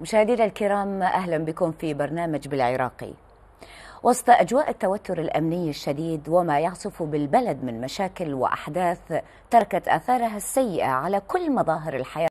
مشاهدينا الكرام اهلا بكم في برنامج بالعراقي. وسط اجواء التوتر الامني الشديد وما يعصف بالبلد من مشاكل واحداث تركت اثارها السيئه على كل مظاهر الحياه